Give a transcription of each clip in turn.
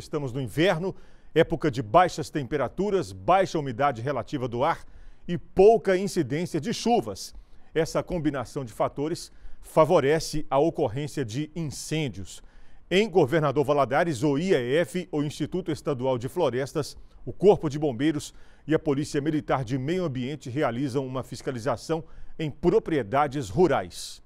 Estamos no inverno, época de baixas temperaturas, baixa umidade relativa do ar e pouca incidência de chuvas. Essa combinação de fatores favorece a ocorrência de incêndios. Em Governador Valadares, o IEF, o Instituto Estadual de Florestas, o Corpo de Bombeiros e a Polícia Militar de Meio Ambiente realizam uma fiscalização em propriedades rurais.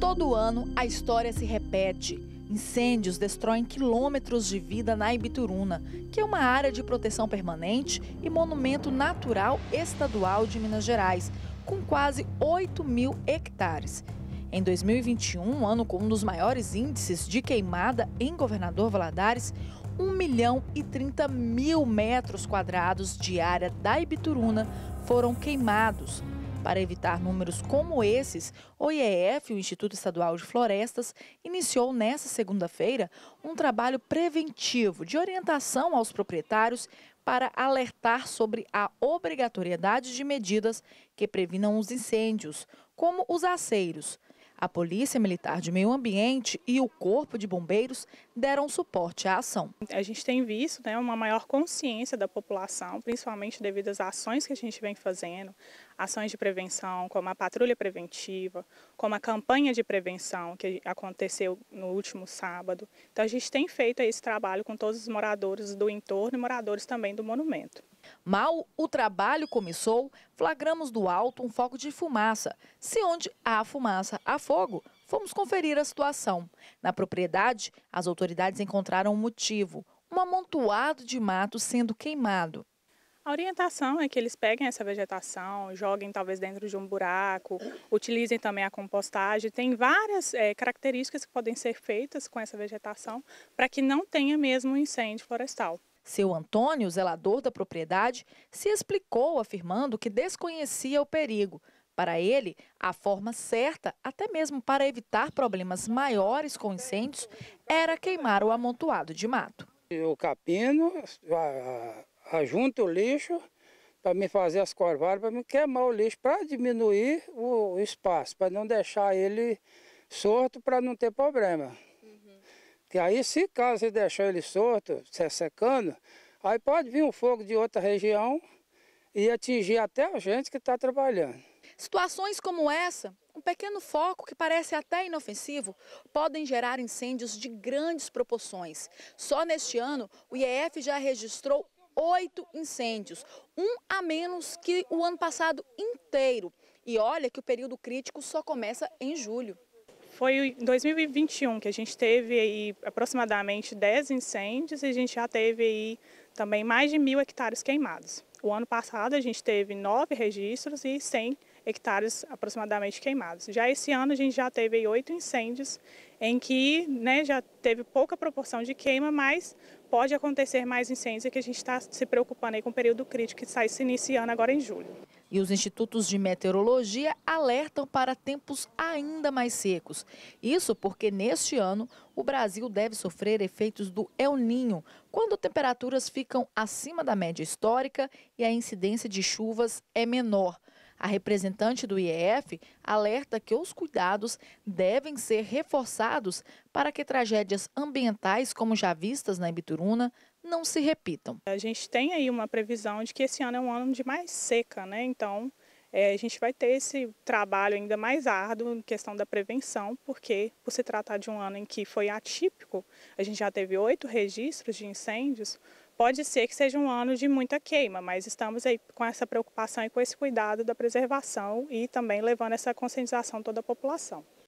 Todo ano a história se repete. Incêndios destroem quilômetros de vida na Ibituruna, que é uma área de proteção permanente e monumento natural estadual de Minas Gerais, com quase 8 mil hectares. Em 2021, ano com um dos maiores índices de queimada em Governador Valadares, 1 milhão e 30 mil metros quadrados de área da Ibituruna foram queimados, para evitar números como esses, o IEF, o Instituto Estadual de Florestas, iniciou nesta segunda-feira um trabalho preventivo de orientação aos proprietários para alertar sobre a obrigatoriedade de medidas que previnam os incêndios, como os aceiros. A Polícia Militar de Meio Ambiente e o Corpo de Bombeiros deram suporte à ação. A gente tem visto né, uma maior consciência da população, principalmente devido às ações que a gente vem fazendo, ações de prevenção, como a patrulha preventiva, como a campanha de prevenção que aconteceu no último sábado. Então a gente tem feito esse trabalho com todos os moradores do entorno e moradores também do monumento. Mal o trabalho começou, flagramos do alto um foco de fumaça. Se onde há fumaça, há fogo, fomos conferir a situação. Na propriedade, as autoridades encontraram um motivo, um amontoado de mato sendo queimado. A orientação é que eles peguem essa vegetação, joguem talvez dentro de um buraco, utilizem também a compostagem. Tem várias é, características que podem ser feitas com essa vegetação para que não tenha mesmo um incêndio florestal. Seu Antônio, zelador da propriedade, se explicou afirmando que desconhecia o perigo. Para ele, a forma certa, até mesmo para evitar problemas maiores com incêndios, era queimar o amontoado de mato. Eu capino, ajunto o lixo para me fazer as corvadas, para me queimar o lixo, para diminuir o espaço, para não deixar ele solto, para não ter problema. Que aí, se caso ele deixar ele solto, se secando, aí pode vir um fogo de outra região e atingir até a gente que está trabalhando. Situações como essa, um pequeno foco que parece até inofensivo, podem gerar incêndios de grandes proporções. Só neste ano, o IEF já registrou oito incêndios, um a menos que o ano passado inteiro. E olha que o período crítico só começa em julho. Foi em 2021 que a gente teve aí aproximadamente 10 incêndios e a gente já teve aí também mais de mil hectares queimados. O ano passado a gente teve nove registros e 100 hectares aproximadamente queimados. Já esse ano a gente já teve oito incêndios em que né, já teve pouca proporção de queima, mas pode acontecer mais incêndios e que a gente está se preocupando aí com o período crítico que está se iniciando agora em julho. E os institutos de meteorologia alertam para tempos ainda mais secos. Isso porque neste ano o Brasil deve sofrer efeitos do El Ninho, quando temperaturas ficam acima da média histórica e a incidência de chuvas é menor. A representante do IEF alerta que os cuidados devem ser reforçados para que tragédias ambientais como já vistas na Ibituruna não se repitam. A gente tem aí uma previsão de que esse ano é um ano de mais seca, né? Então é, a gente vai ter esse trabalho ainda mais árduo em questão da prevenção, porque por se tratar de um ano em que foi atípico, a gente já teve oito registros de incêndios, pode ser que seja um ano de muita queima, mas estamos aí com essa preocupação e com esse cuidado da preservação e também levando essa conscientização toda a população.